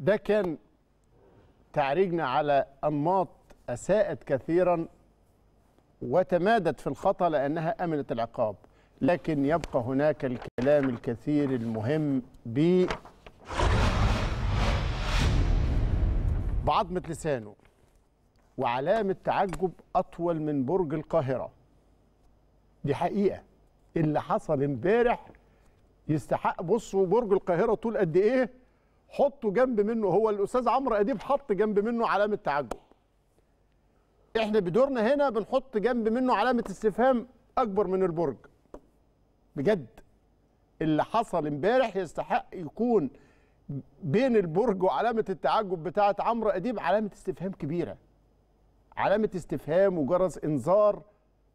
ده كان تعريجنا على أنماط أساءت كثيرا وتمادت في الخطأ لأنها أمنت العقاب لكن يبقى هناك الكلام الكثير المهم ب بعظمة لسانه وعلامة تعجب أطول من برج القاهرة دي حقيقة اللي حصل امبارح يستحق بصوا برج القاهرة طول قد إيه حطوا جنب منه هو الاستاذ عمرو اديب حط جنب منه علامه تعجب احنا بدورنا هنا بنحط جنب منه علامه استفهام اكبر من البرج بجد اللي حصل امبارح يستحق يكون بين البرج وعلامه التعجب بتاعه عمرو اديب علامه استفهام كبيره علامه استفهام وجرس انذار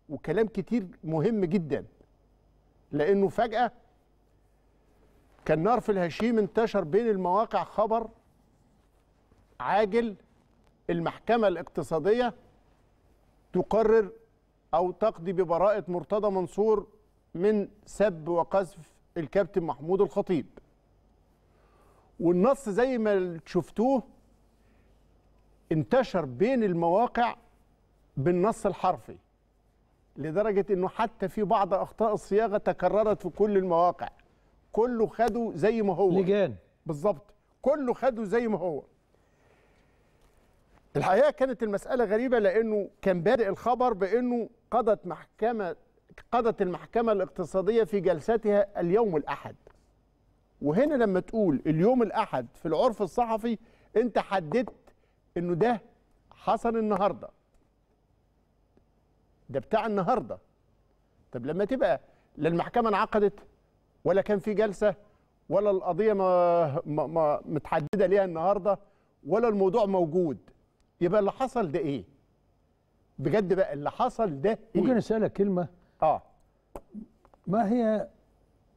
وكلام كتير مهم جدا لانه فجاه كان نار في الهشيم انتشر بين المواقع خبر عاجل المحكمة الاقتصادية تقرر أو تقضي ببراءة مرتضى منصور من سب وقذف الكابتن محمود الخطيب والنص زي ما شفتوه انتشر بين المواقع بالنص الحرفي لدرجة أنه حتى في بعض أخطاء الصياغة تكررت في كل المواقع كله خده زي ما هو لجان بالظبط كله خده زي ما هو الحقيقه كانت المساله غريبه لانه كان بادئ الخبر بانه قضت محكمه قضت المحكمه الاقتصاديه في جلستها اليوم الاحد وهنا لما تقول اليوم الاحد في العرف الصحفي انت حددت انه ده حصل النهارده ده بتاع النهارده طب لما تبقى لا المحكمه انعقدت ولا كان في جلسه ولا القضيه ما, ما, ما متحدده ليها النهارده ولا الموضوع موجود يبقى اللي حصل ده ايه بجد بقى اللي حصل ده إيه؟ ممكن اسالك كلمه اه ما هي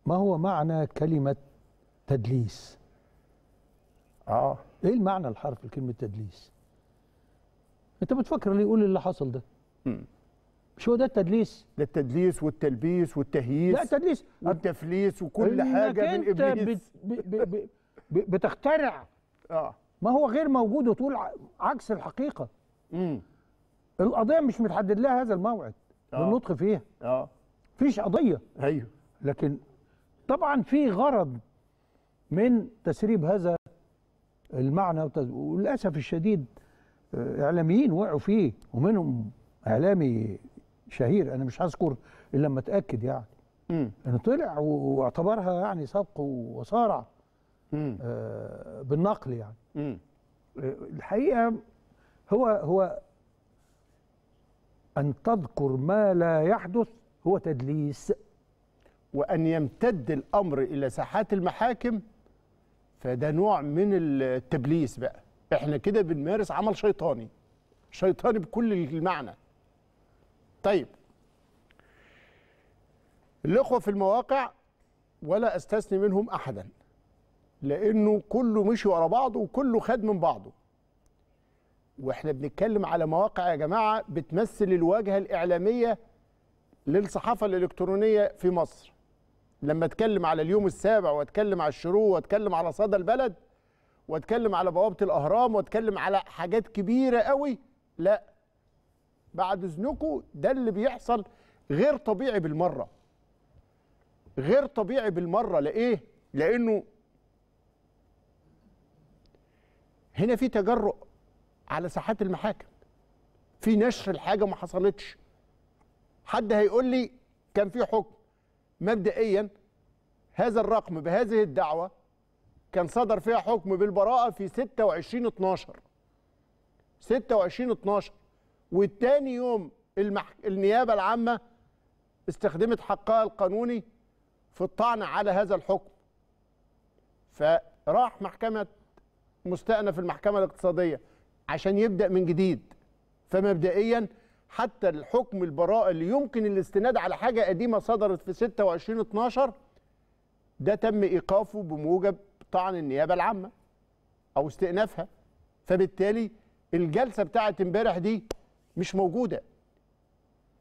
ما هو معنى كلمه تدليس اه ايه المعنى الحرفي لكلمه تدليس انت بتفكر ليه يقول اللي حصل ده امم شو ده التدليس ده التدليس والتلبيس والتهييس لا التدليس والتفليس وكل حاجه من انت بت بت بتخترع اه ما هو غير موجود وتقول عكس الحقيقه امم القضيه مش متحدد لها هذا الموعد آه. النطق فيها اه مفيش قضيه ايوه لكن طبعا في غرض من تسريب هذا المعنى وللاسف الشديد آه، اعلاميين وقعوا فيه ومنهم اعلامي شهير انا مش هذكر الا لما اتاكد يعني امم انه طلع واعتبرها يعني سبق وصارع آه بالنقل يعني مم. آه، الحقيقه هو هو ان تذكر ما لا يحدث هو تدليس وان يمتد الامر الى ساحات المحاكم فده نوع من التبليس بقى احنا كده بنمارس عمل شيطاني شيطاني بكل المعنى طيب الأخوة في المواقع ولا أستثني منهم أحدا لأنه كله مشي ورا بعضه وكله خد من بعضه واحنا بنتكلم على مواقع يا جماعة بتمثل الواجهة الإعلامية للصحافة الإلكترونية في مصر لما اتكلم على اليوم السابع واتكلم على الشروق واتكلم على صدى البلد واتكلم على بوابة الأهرام واتكلم على حاجات كبيرة قوي لا بعد اذنكم ده اللي بيحصل غير طبيعي بالمره غير طبيعي بالمره لايه لانه هنا في تجرؤ على ساحات المحاكم في نشر الحاجه ما حصلتش حد هيقول لي كان في حكم مبدئيا هذا الرقم بهذه الدعوه كان صدر فيها حكم بالبراءه في 26 12 26 12 والتاني يوم المح... النيابه العامه استخدمت حقها القانوني في الطعن على هذا الحكم فراح محكمه مستأنف المحكمه الاقتصاديه عشان يبدا من جديد فمبدئيا حتى الحكم البراءه اللي يمكن الاستناد على حاجه قديمه صدرت في 26 12 ده تم ايقافه بموجب طعن النيابه العامه او استئنافها فبالتالي الجلسه بتاعت امبارح دي مش موجودة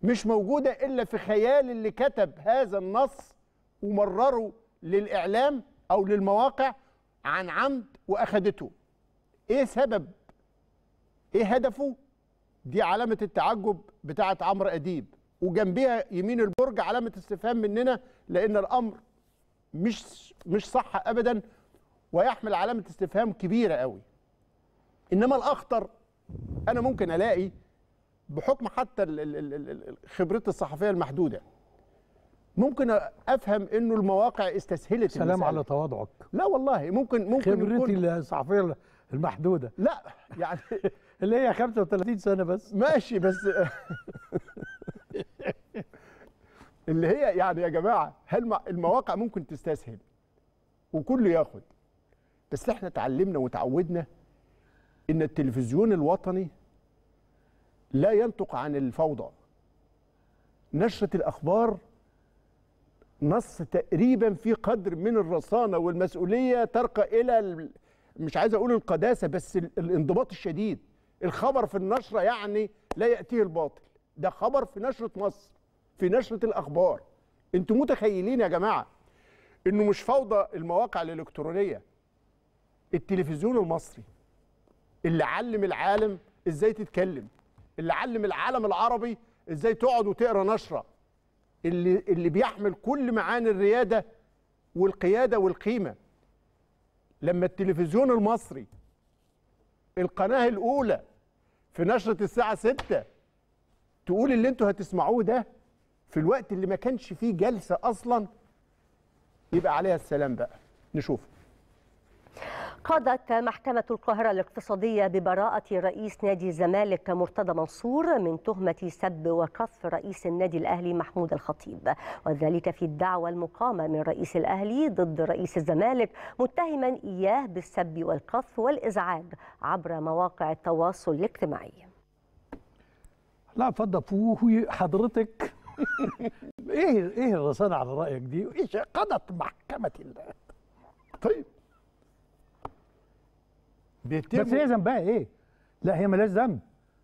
مش موجودة إلا في خيال اللي كتب هذا النص ومرره للإعلام أو للمواقع عن عمد وأخدته إيه سبب إيه هدفه دي علامة التعجب بتاعة عمرو أديب وجنبيها يمين البرج علامة استفهام مننا لأن الأمر مش مش صح أبدا ويحمل علامة استفهام كبيرة قوي إنما الأخطر أنا ممكن ألاقي بحكم حتى خبرتي الصحفيه المحدوده ممكن افهم انه المواقع استسهلت سلام المسألة. على تواضعك لا والله ممكن ممكن خبرتي يكون... الصحفيه المحدوده لا يعني اللي هي 35 سنه بس ماشي بس اللي هي يعني يا جماعه هل المواقع ممكن تستسهل وكله ياخد بس احنا اتعلمنا وتعودنا ان التلفزيون الوطني لا ينطق عن الفوضى نشرة الأخبار نص تقريبا في قدر من الرصانة والمسؤولية ترقى إلى مش عايز أقول القداسة بس الانضباط الشديد الخبر في النشرة يعني لا يأتيه الباطل ده خبر في نشرة مصر في نشرة الأخبار انتوا متخيلين يا جماعة انه مش فوضى المواقع الإلكترونية التلفزيون المصري اللي علم العالم ازاي تتكلم اللي علم العالم العربي ازاي تقعد وتقرا نشره اللي اللي بيحمل كل معاني الرياده والقياده والقيمه لما التلفزيون المصري القناه الاولى في نشره الساعه 6 تقول اللي انتوا هتسمعوه ده في الوقت اللي ما كانش فيه جلسه اصلا يبقى عليها السلام بقى نشوفه قضت محكمة القاهرة الاقتصادية ببراءة رئيس نادي الزمالك مرتضى منصور من تهمة سب وقذف رئيس النادي الأهلي محمود الخطيب وذلك في الدعوى المقامة من رئيس الأهلي ضد رئيس الزمالك متهما إياه بالسب والقذف والإزعاج عبر مواقع التواصل الاجتماعي لا فضفوه حضرتك ايه ايه الرسالة على رأيك دي؟ ايش قضت محكمة الله طيب بيتم بس هي ذنبها ايه؟ لا هي مالهاش ذنب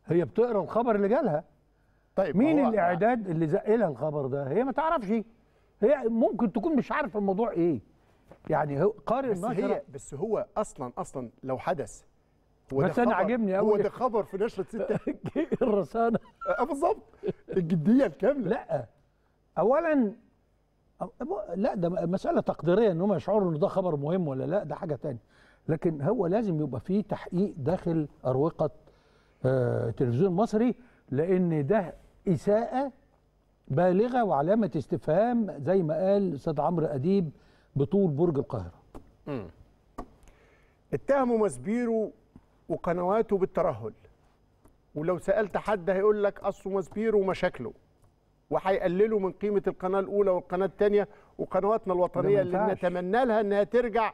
هي بتقرا الخبر اللي جالها طيب مين الاعداد اللي زق لها الخبر ده؟ هي ما تعرفش هي ممكن تكون مش عارفه الموضوع ايه يعني هو قارئ بس هي بس هو اصلا اصلا لو حدث هو بس انا عاجبني قوي هو ده خبر في نشره 6 الرسانه آه،, اه بالظبط الجديه الكامله لا اولا لا ده مساله تقديريه ان هم يشعروا ان ده خبر مهم ولا لا ده حاجه ثانيه لكن هو لازم يبقى فيه تحقيق داخل اروقه آه، تلفزيون مصري لان ده اساءه بالغه وعلامه استفهام زي ما قال سيد عمرو اديب بطول برج القاهره. امم اتهموا ماسبيرو وقنواته بالترهل ولو سالت حد هيقول لك اصله ماسبيرو ومشاكله وهيقللوا من قيمه القناه الاولى والقناه الثانيه وقنواتنا الوطنيه اللي نتمنى لها انها ترجع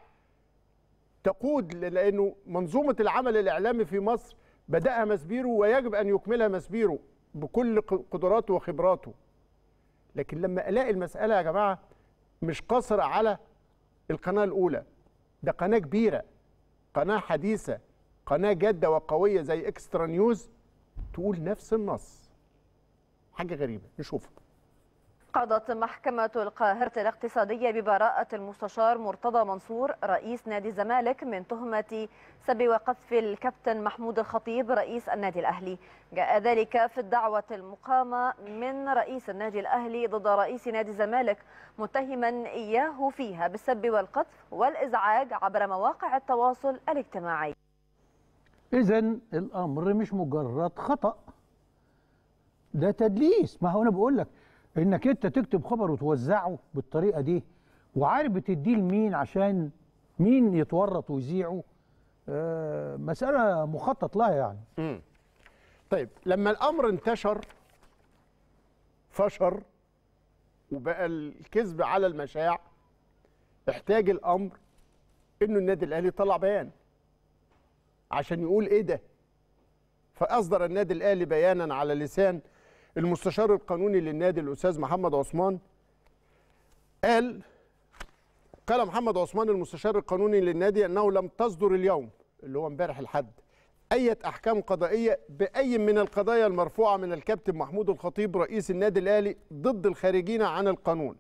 تقود لانه منظومه العمل الاعلامي في مصر بداها مسبيرو ويجب ان يكملها مسبيرو بكل قدراته وخبراته لكن لما الاقي المساله يا جماعه مش قاصره على القناه الاولى ده قناه كبيره قناه حديثه قناه جاده وقويه زي اكسترا نيوز تقول نفس النص حاجه غريبه نشوفها قضت محكمة القاهرة الاقتصادية ببراءة المستشار مرتضى منصور رئيس نادي الزمالك من تهمة سب وقذف الكابتن محمود الخطيب رئيس النادي الأهلي جاء ذلك في الدعوة المقامة من رئيس النادي الأهلي ضد رئيس نادي الزمالك متهما إياه فيها بالسب والقذف والإزعاج عبر مواقع التواصل الاجتماعي إذا الأمر مش مجرد خطأ ده تدليس ما هو أنا بقول لك انك انت تكتب خبر وتوزعه بالطريقه دي وعارف بتديه لمين عشان مين يتورط ويذيعه آه، مساله مخطط لها يعني مم. طيب لما الامر انتشر فشر وبقى الكذب على المشاع احتاج الامر انه النادي الاهلي طلع بيان عشان يقول ايه ده فاصدر النادي الاهلي بيانا على لسان المستشار القانوني للنادي الاستاذ محمد عثمان قال قال محمد عثمان المستشار القانوني للنادي انه لم تصدر اليوم اللي هو امبارح الحد اي احكام قضائيه باي من القضايا المرفوعه من الكابتن محمود الخطيب رئيس النادي الاهلي ضد الخارجين عن القانون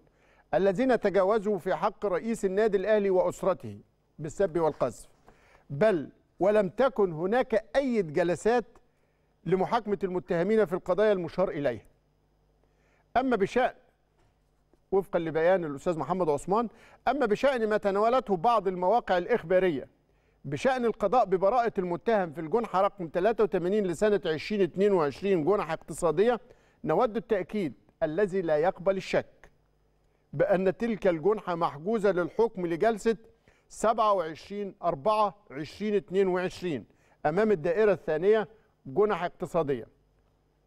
الذين تجاوزوا في حق رئيس النادي الاهلي واسرته بالسب والقذف بل ولم تكن هناك اي جلسات لمحاكمة المتهمين في القضايا المشار إليها أما بشأن وفقا لبيان الأستاذ محمد عثمان أما بشأن ما تناولته بعض المواقع الإخبارية بشأن القضاء ببراءة المتهم في الجنحة رقم 83 لسنة 2022 جنحة اقتصادية نود التأكيد الذي لا يقبل الشك بأن تلك الجنحة محجوزة للحكم لجلسة 27 4 2022 أمام الدائرة الثانية جنح اقتصادية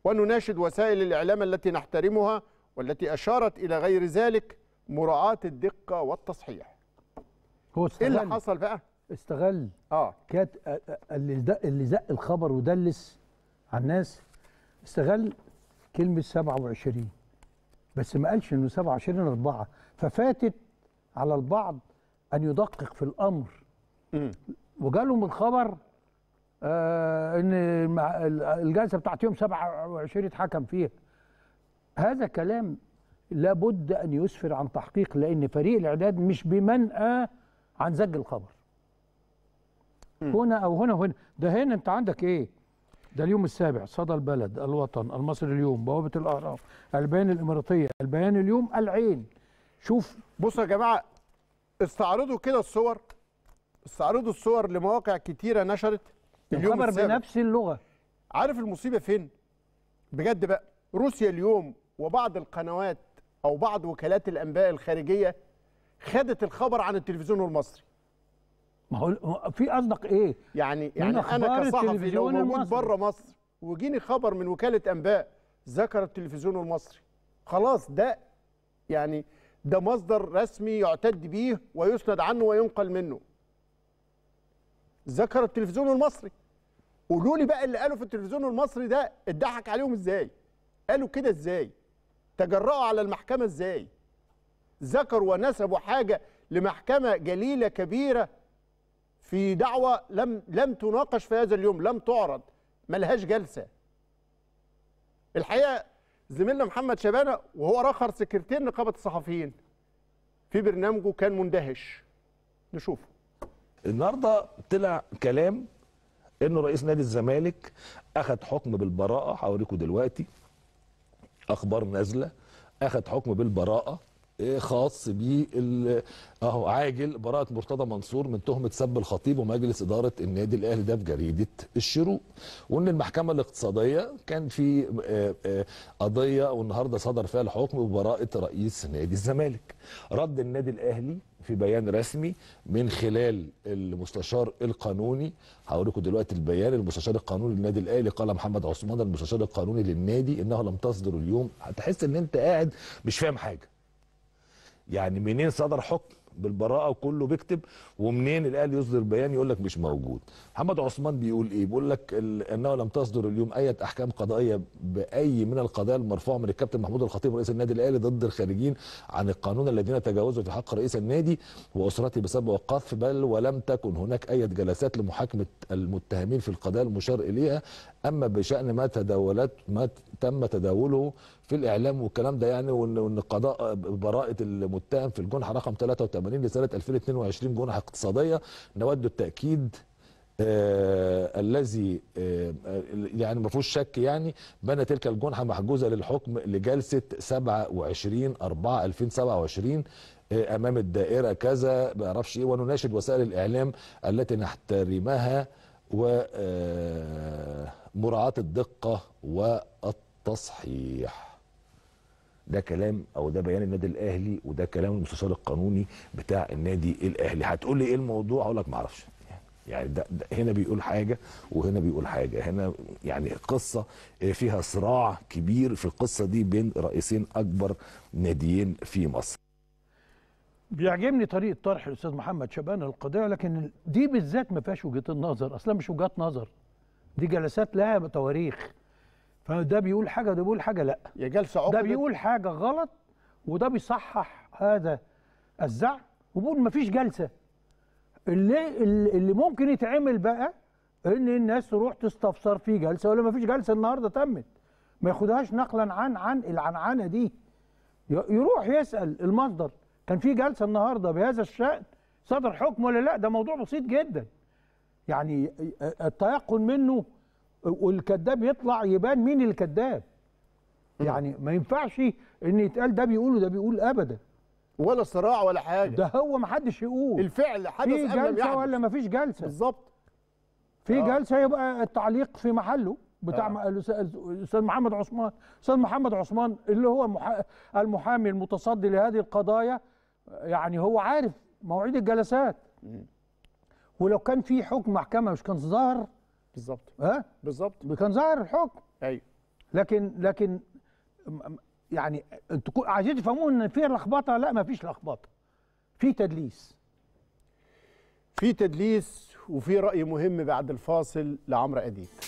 ونناشد وسائل الإعلام التي نحترمها والتي أشارت إلى غير ذلك مراعاة الدقة والتصحيح هو استغل إيه اللي حصل بقى؟ استغل اه كانت اللي اللي زق الخبر ودلس على الناس استغل كلمة 27 بس ما قالش انه 27 أربعة ففاتت على البعض أن يدقق في الأمر وجالهم الخبر آه، ان الجلسه بتاعت يوم 27 حكم فيها هذا كلام لابد ان يسفر عن تحقيق لان فريق الاعداد مش بمنأى عن زج الخبر هنا او هنا وهنا ده هنا انت عندك ايه ده اليوم السابع صدى البلد الوطن المصري اليوم بوابه الاهرام البيان الاماراتيه البيان اليوم العين شوف بصوا يا جماعه استعرضوا كده الصور استعرضوا الصور لمواقع كتيره نشرت اليوم الخبر السابق. بنفس اللغه عارف المصيبه فين بجد بقى روسيا اليوم وبعض القنوات او بعض وكالات الانباء الخارجيه خدت الخبر عن التلفزيون المصري ما هو في قصدك ايه يعني يعني انا كصحفي لو موجود بره مصر وجيني خبر من وكاله انباء ذكر التلفزيون المصري خلاص ده يعني ده مصدر رسمي يعتد به ويسند عنه وينقل منه ذكر التلفزيون المصري قولوا لي بقى اللي قالوا في التلفزيون المصري ده اتضحك عليهم ازاي قالوا كده ازاي تجرأوا على المحكمه ازاي ذكروا ونسبوا حاجه لمحكمه جليله كبيره في دعوه لم لم تناقش في هذا اليوم لم تعرض ملهاش جلسه الحقيقه زميلنا محمد شبانه وهو رخر سكرتير نقابه الصحفيين في برنامجه كان مندهش نشوفه النهارده طلع كلام انه رئيس نادي الزمالك اخذ حكم بالبراءه هوريكم دلوقتي اخبار نازله اخذ حكم بالبراءه إيه خاص ب اهو عاجل براءه مرتضى منصور من تهمه سب الخطيب ومجلس اداره النادي الاهلي ده في جريده الشروق وان المحكمه الاقتصاديه كان في آه، آه، قضيه والنهارده صدر فيها الحكم ببراءه رئيس نادي الزمالك رد النادي الاهلي في بيان رسمي من خلال المستشار القانوني هوريكم دلوقتي البيان المستشار القانوني للنادي الاهلي قال محمد عثمان المستشار القانوني للنادي انه لم تصدر اليوم هتحس ان انت قاعد مش فاهم حاجه يعني منين صدر حكم بالبراءه وكله بيكتب ومنين الاهلي يصدر بيان يقول لك مش موجود محمد عثمان بيقول ايه بيقول لك انه لم تصدر اليوم اي احكام قضائيه باي من القضايا المرفوعه من الكابتن محمود الخطيب رئيس النادي الاهلي ضد الخارجين عن القانون الذين تجاوزوا في حق رئيس النادي واسرته بسبب القذف بل ولم تكن هناك اي جلسات لمحاكمه المتهمين في القضايا المشار اليها اما بشان ما تداولت ما تم تداوله في الاعلام والكلام ده يعني وان قضاء براءه المتهم في الجنحه رقم 83 لسنه 2022 جنحه اقتصاديه نود التاكيد آه الذي آه يعني ما فيهوش شك يعني بنى تلك الجنحه محجوزه للحكم لجلسه 27 4 2027 آه امام الدائره كذا ما اعرفش ايه ونناشد وسائل الاعلام التي نحترمها و آه مراعاة الدقة والتصحيح ده كلام او ده بيان النادي الاهلي وده كلام المستشار القانوني بتاع النادي الاهلي هتقول لي ايه الموضوع اقول لك ما اعرفش يعني ده, ده هنا بيقول حاجه وهنا بيقول حاجه هنا يعني قصه فيها صراع كبير في القصه دي بين رئيسين اكبر ناديين في مصر بيعجبني طريقه طرح الاستاذ محمد شبان القضيه لكن دي بالذات ما فيهاش وجهه النظر اصلا مش وجهات نظر دي جلسات لها تواريخ فده بيقول حاجه وده بيقول حاجه لا يا جلسه عقد ده بيقول حاجه غلط وده بيصحح هذا الزعم وبيقول مفيش جلسه اللي اللي ممكن يتعمل بقى ان الناس تروح تستفسر في جلسه ولا مفيش جلسه النهارده تمت ما ياخدهاش نقلا عن عن العنعنه دي يروح يسال المصدر كان في جلسه النهارده بهذا الشان صدر حكم ولا لا ده موضوع بسيط جدا يعني التيقن منه والكذاب يطلع يبان مين الكذاب يعني ما ينفعش ان يتقال ده بيقول وده بيقول ابدا ولا صراع ولا حاجه ده هو ما حدش يقول الفعل حدث في جلسه ولا ما فيش جلسه بالظبط في آه. جلسه يبقى التعليق في محله بتاع آه. الاستاذ محمد عثمان استاذ محمد عثمان اللي هو المحامي المتصدي لهذه القضايا يعني هو عارف مواعيد الجلسات م. ولو كان في حكم محكمه مش كان ظهر بالظبط ها بالظبط كان ظهر الحكم ايوه لكن لكن يعني انتوا عايزين تفهموا ان في لخبطه لا ما فيش لخبطه في تدليس في تدليس وفي راي مهم بعد الفاصل لعمرو اديب